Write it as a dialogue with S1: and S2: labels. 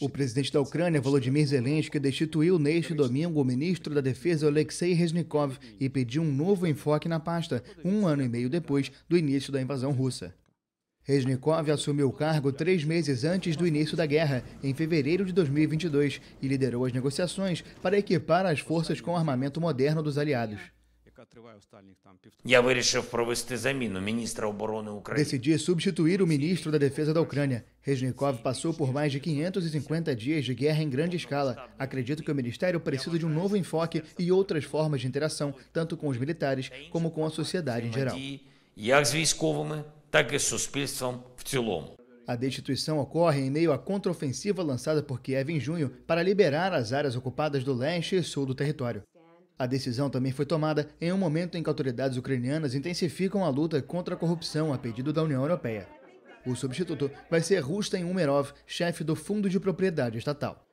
S1: O presidente da Ucrânia, Volodymyr Zelensky, destituiu neste domingo o ministro da Defesa Alexei Reznikov e pediu um novo enfoque na pasta, um ano e meio depois do início da invasão russa. Reznikov assumiu o cargo três meses antes do início da guerra, em fevereiro de 2022, e liderou as negociações para equipar as forças com armamento moderno dos aliados. Decidi substituir o ministro da Defesa da Ucrânia. Reznikov passou por mais de 550 dias de guerra em grande escala. Acredito que o ministério precisa de um novo enfoque e outras formas de interação, tanto com os militares como com a sociedade em geral. A destituição ocorre em meio à contraofensiva lançada por Kiev em junho para liberar as áreas ocupadas do leste e sul do território. A decisão também foi tomada em um momento em que autoridades ucranianas intensificam a luta contra a corrupção a pedido da União Europeia. O substituto vai ser Rustem Umerov, chefe do Fundo de Propriedade Estatal.